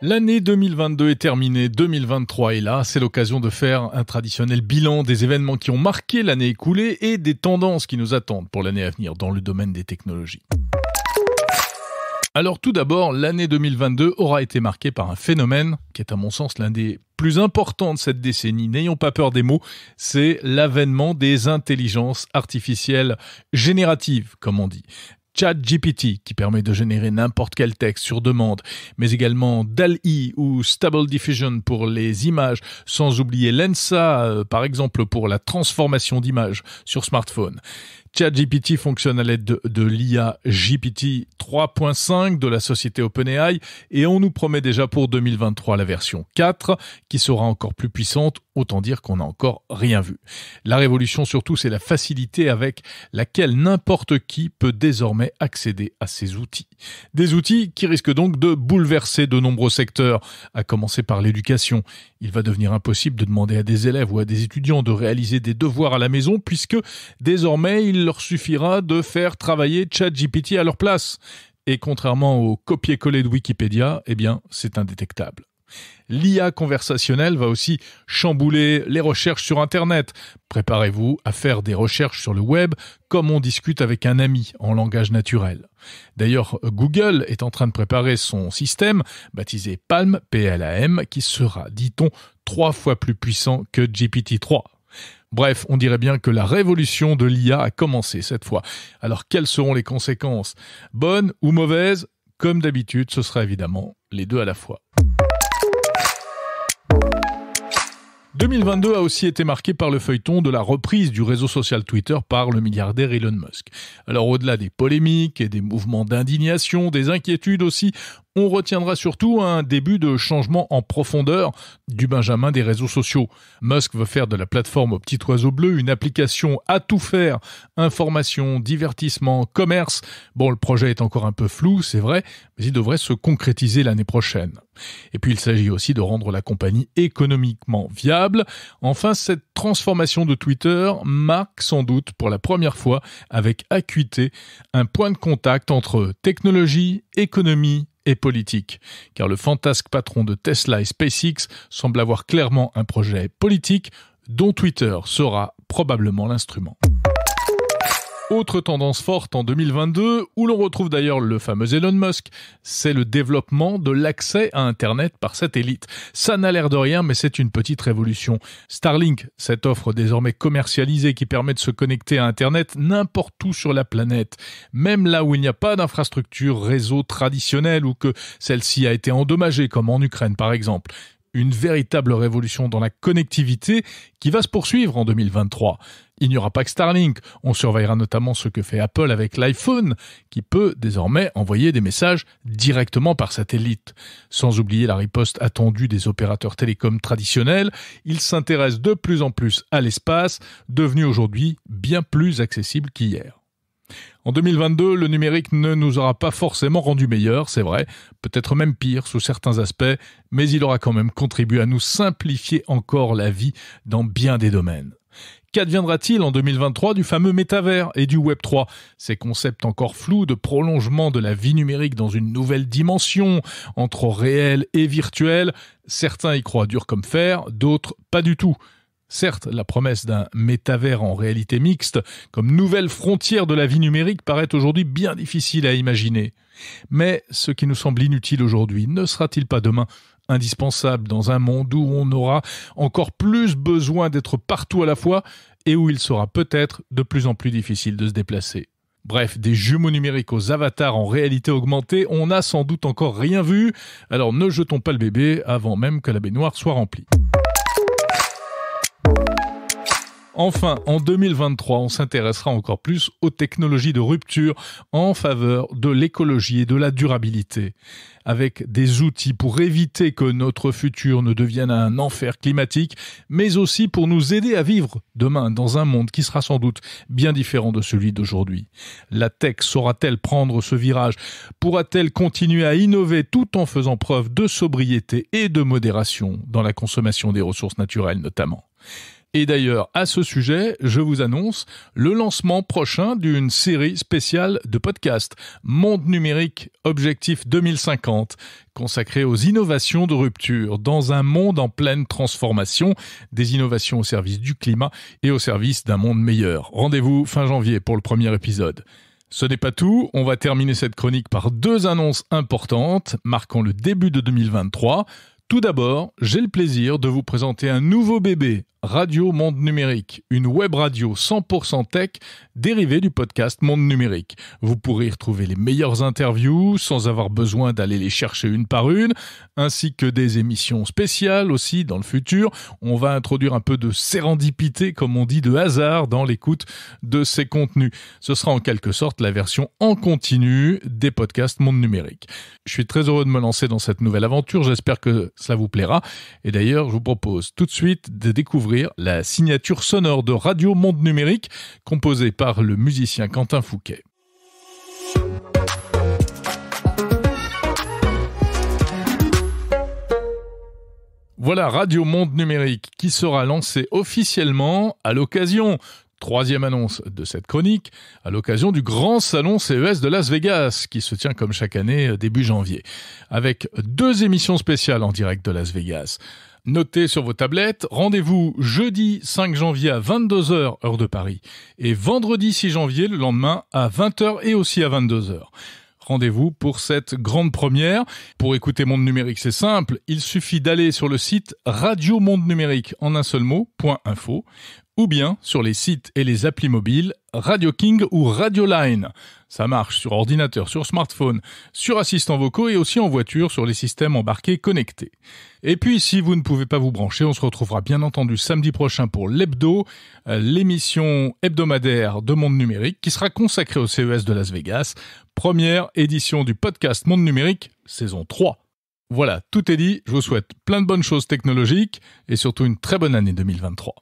L'année 2022 est terminée, 2023 est là, c'est l'occasion de faire un traditionnel bilan des événements qui ont marqué l'année écoulée et des tendances qui nous attendent pour l'année à venir dans le domaine des technologies. Alors tout d'abord, l'année 2022 aura été marquée par un phénomène qui est à mon sens l'un des plus importants de cette décennie, n'ayons pas peur des mots, c'est l'avènement des intelligences artificielles génératives, comme on dit. ChatGPT qui permet de générer n'importe quel texte sur demande, mais également DALI ou Stable Diffusion pour les images, sans oublier l'ENSA euh, par exemple pour la transformation d'images sur smartphone. ChatGPT fonctionne à l'aide de, l'IA GPT 3.5 de la société OpenAI et on nous promet déjà pour 2023 la version 4 qui sera encore plus puissante. Autant dire qu'on n'a encore rien vu. La révolution surtout, c'est la facilité avec laquelle n'importe qui peut désormais accéder à ces outils. Des outils qui risquent donc de bouleverser de nombreux secteurs, à commencer par l'éducation. Il va devenir impossible de demander à des élèves ou à des étudiants de réaliser des devoirs à la maison puisque désormais il leur suffira de faire travailler ChatGPT à leur place. Et contrairement au copier-coller de Wikipédia, eh bien, c'est indétectable. L'IA conversationnelle va aussi chambouler les recherches sur Internet. Préparez-vous à faire des recherches sur le web comme on discute avec un ami en langage naturel. D'ailleurs, Google est en train de préparer son système baptisé Palm PLAM qui sera, dit-on, trois fois plus puissant que GPT-3. Bref, on dirait bien que la révolution de l'IA a commencé cette fois. Alors quelles seront les conséquences Bonnes ou mauvaises Comme d'habitude, ce sera évidemment les deux à la fois. 2022 a aussi été marqué par le feuilleton de la reprise du réseau social Twitter par le milliardaire Elon Musk. Alors au-delà des polémiques et des mouvements d'indignation, des inquiétudes aussi, on retiendra surtout un début de changement en profondeur du Benjamin des réseaux sociaux. Musk veut faire de la plateforme au petit oiseau bleu une application à tout faire, information, divertissement, commerce. Bon, le projet est encore un peu flou, c'est vrai, mais il devrait se concrétiser l'année prochaine. Et puis il s'agit aussi de rendre la compagnie économiquement viable. Enfin, cette transformation de Twitter marque sans doute pour la première fois avec acuité un point de contact entre technologie, économie et politique, car le fantasque patron de Tesla et SpaceX semble avoir clairement un projet politique dont Twitter sera probablement l'instrument. Autre tendance forte en 2022, où l'on retrouve d'ailleurs le fameux Elon Musk, c'est le développement de l'accès à Internet par satellite. Ça n'a l'air de rien, mais c'est une petite révolution. Starlink, cette offre désormais commercialisée qui permet de se connecter à Internet n'importe où sur la planète, même là où il n'y a pas d'infrastructure réseau traditionnelle ou que celle-ci a été endommagée, comme en Ukraine par exemple une véritable révolution dans la connectivité qui va se poursuivre en 2023. Il n'y aura pas que Starlink, on surveillera notamment ce que fait Apple avec l'iPhone, qui peut désormais envoyer des messages directement par satellite. Sans oublier la riposte attendue des opérateurs télécoms traditionnels, ils s'intéressent de plus en plus à l'espace, devenu aujourd'hui bien plus accessible qu'hier. En 2022, le numérique ne nous aura pas forcément rendu meilleurs, c'est vrai, peut-être même pire sous certains aspects, mais il aura quand même contribué à nous simplifier encore la vie dans bien des domaines. Qu'adviendra-t-il en 2023 du fameux métavers et du Web 3 Ces concepts encore flous de prolongement de la vie numérique dans une nouvelle dimension, entre réel et virtuel, certains y croient dur comme fer, d'autres pas du tout. Certes, la promesse d'un métavers en réalité mixte, comme nouvelle frontière de la vie numérique, paraît aujourd'hui bien difficile à imaginer. Mais ce qui nous semble inutile aujourd'hui ne sera-t-il pas demain indispensable dans un monde où on aura encore plus besoin d'être partout à la fois et où il sera peut-être de plus en plus difficile de se déplacer Bref, des jumeaux numériques aux avatars en réalité augmentée, on n'a sans doute encore rien vu, alors ne jetons pas le bébé avant même que la baignoire soit remplie. Enfin, en 2023, on s'intéressera encore plus aux technologies de rupture en faveur de l'écologie et de la durabilité. Avec des outils pour éviter que notre futur ne devienne un enfer climatique, mais aussi pour nous aider à vivre demain dans un monde qui sera sans doute bien différent de celui d'aujourd'hui. La tech saura-t-elle prendre ce virage Pourra-t-elle continuer à innover tout en faisant preuve de sobriété et de modération dans la consommation des ressources naturelles notamment et d'ailleurs, à ce sujet, je vous annonce le lancement prochain d'une série spéciale de podcasts Monde numérique, objectif 2050, consacrée aux innovations de rupture dans un monde en pleine transformation, des innovations au service du climat et au service d'un monde meilleur. Rendez-vous fin janvier pour le premier épisode. Ce n'est pas tout, on va terminer cette chronique par deux annonces importantes marquant le début de 2023. Tout d'abord, j'ai le plaisir de vous présenter un nouveau bébé, Radio Monde Numérique, une web radio 100% tech dérivée du podcast Monde Numérique. Vous pourrez y retrouver les meilleures interviews sans avoir besoin d'aller les chercher une par une, ainsi que des émissions spéciales aussi dans le futur. On va introduire un peu de sérendipité, comme on dit, de hasard dans l'écoute de ces contenus. Ce sera en quelque sorte la version en continu des podcasts Monde Numérique. Je suis très heureux de me lancer dans cette nouvelle aventure. J'espère que cela vous plaira. Et d'ailleurs, je vous propose tout de suite de découvrir la signature sonore de Radio Monde Numérique composée par le musicien Quentin Fouquet. Voilà Radio Monde Numérique qui sera lancé officiellement à l'occasion Troisième annonce de cette chronique, à l'occasion du grand salon CES de Las Vegas, qui se tient comme chaque année euh, début janvier, avec deux émissions spéciales en direct de Las Vegas. Notez sur vos tablettes, rendez-vous jeudi 5 janvier à 22h heure de Paris et vendredi 6 janvier le lendemain à 20h et aussi à 22h rendez-vous pour cette grande première. Pour écouter Monde Numérique, c'est simple. Il suffit d'aller sur le site Radio Monde Numérique en un seul mot, info, ou bien sur les sites et les applis mobiles Radio King ou Radio Line. Ça marche sur ordinateur, sur smartphone, sur assistants vocaux et aussi en voiture sur les systèmes embarqués connectés. Et puis si vous ne pouvez pas vous brancher, on se retrouvera bien entendu samedi prochain pour l'hebdo, euh, l'émission hebdomadaire de Monde Numérique qui sera consacrée au CES de Las Vegas, première édition du podcast Monde Numérique, saison 3. Voilà, tout est dit, je vous souhaite plein de bonnes choses technologiques et surtout une très bonne année 2023.